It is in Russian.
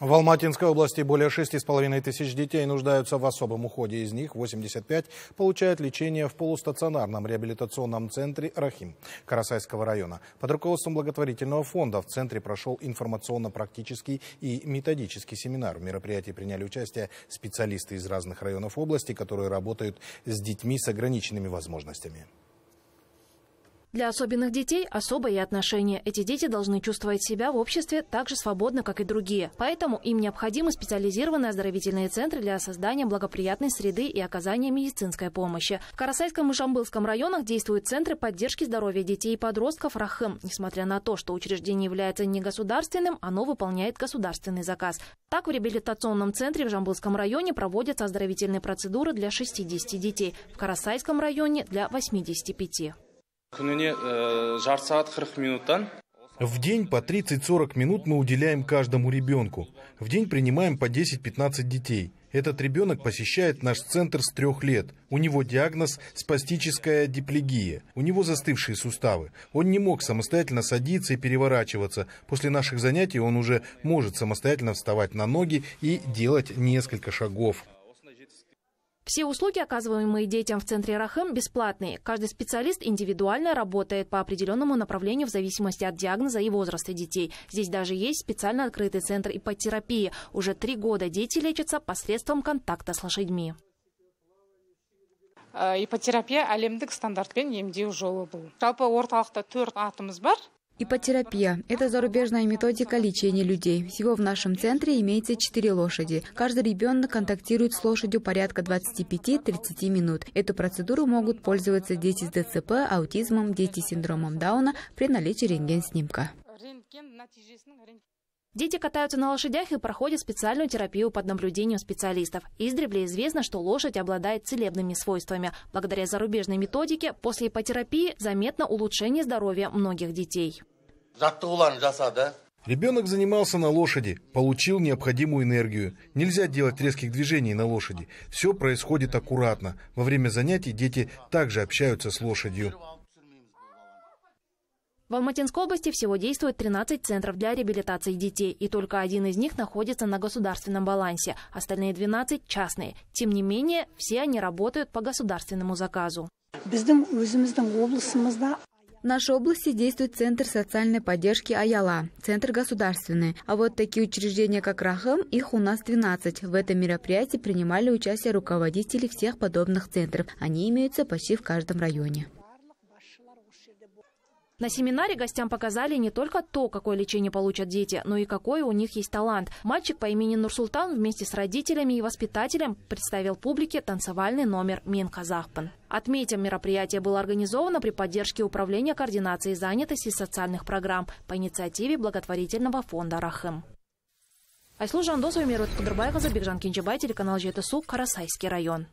В Алматинской области более 6,5 тысяч детей нуждаются в особом уходе. Из них 85 получают лечение в полустационарном реабилитационном центре «Рахим» Карасайского района. Под руководством благотворительного фонда в центре прошел информационно-практический и методический семинар. В мероприятии приняли участие специалисты из разных районов области, которые работают с детьми с ограниченными возможностями. Для особенных детей особое отношение. Эти дети должны чувствовать себя в обществе так же свободно, как и другие. Поэтому им необходимы специализированные оздоровительные центры для создания благоприятной среды и оказания медицинской помощи. В Карасайском и Жамбылском районах действуют центры поддержки здоровья детей и подростков «Рахым». Несмотря на то, что учреждение является негосударственным, оно выполняет государственный заказ. Так, в реабилитационном центре в Жамбылском районе проводятся оздоровительные процедуры для 60 детей, в Карасайском районе – для 85. Э, В день по 30-40 минут мы уделяем каждому ребенку. В день принимаем по 10-15 детей. Этот ребенок посещает наш центр с трех лет. У него диагноз спастическая диплегия. У него застывшие суставы. Он не мог самостоятельно садиться и переворачиваться. После наших занятий он уже может самостоятельно вставать на ноги и делать несколько шагов. Все услуги, оказываемые детям в центре Рахем, бесплатные. Каждый специалист индивидуально работает по определенному направлению в зависимости от диагноза и возраста детей. Здесь даже есть специально открытый центр ипотерапии. Уже три года дети лечатся посредством контакта с лошадьми. Э, ипотерапия әлемдік стандартпен емдеу жолы был. жалпы орталықта төрт атымыз бар Ипотерапия – это зарубежная методика лечения людей. Всего в нашем центре имеется 4 лошади. Каждый ребенок контактирует с лошадью порядка 25-30 минут. Эту процедуру могут пользоваться дети с ДЦП, аутизмом, дети с синдромом Дауна при наличии рентген-снимка. Дети катаются на лошадях и проходят специальную терапию под наблюдением специалистов. Издревле известно, что лошадь обладает целебными свойствами. Благодаря зарубежной методике после ипотерапии заметно улучшение здоровья многих детей. Ребенок занимался на лошади, получил необходимую энергию. Нельзя делать резких движений на лошади. Все происходит аккуратно. Во время занятий дети также общаются с лошадью. В Алматинской области всего действует 13 центров для реабилитации детей, и только один из них находится на государственном балансе, остальные 12 – частные. Тем не менее, все они работают по государственному заказу. В нашей области действует Центр социальной поддержки Аяла, Центр государственный. А вот такие учреждения, как Рахам, их у нас 12. В этом мероприятии принимали участие руководители всех подобных центров. Они имеются почти в каждом районе. На семинаре гостям показали не только то, какое лечение получат дети, но и какой у них есть талант. Мальчик по имени Нурсултан вместе с родителями и воспитателем представил публике танцевальный номер «Мин Казахпан». Отметим, мероприятие было организовано при поддержке Управления координации занятости и социальных программ по инициативе благотворительного фонда «Рахым». Айслу Жандосова, Мирот Кудырбайқызы, Бекжан Кенжебай, телеканал жетісу Карасайский район.